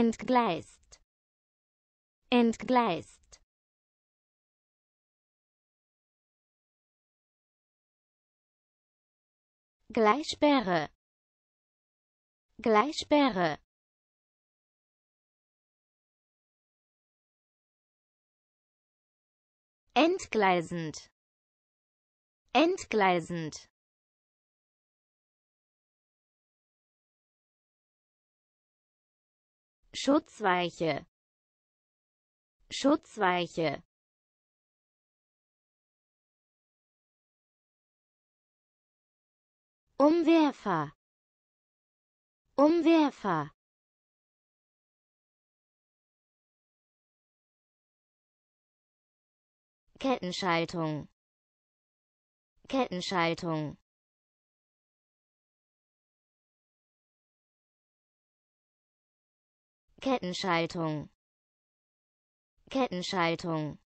entgleist entgleist gleichsperre gleichsperre Entgleisend entgleisend Schutzweiche Schutzweiche Umwerfer Umwerfer Kettenschaltung Kettenschaltung Kettenschaltung Kettenschaltung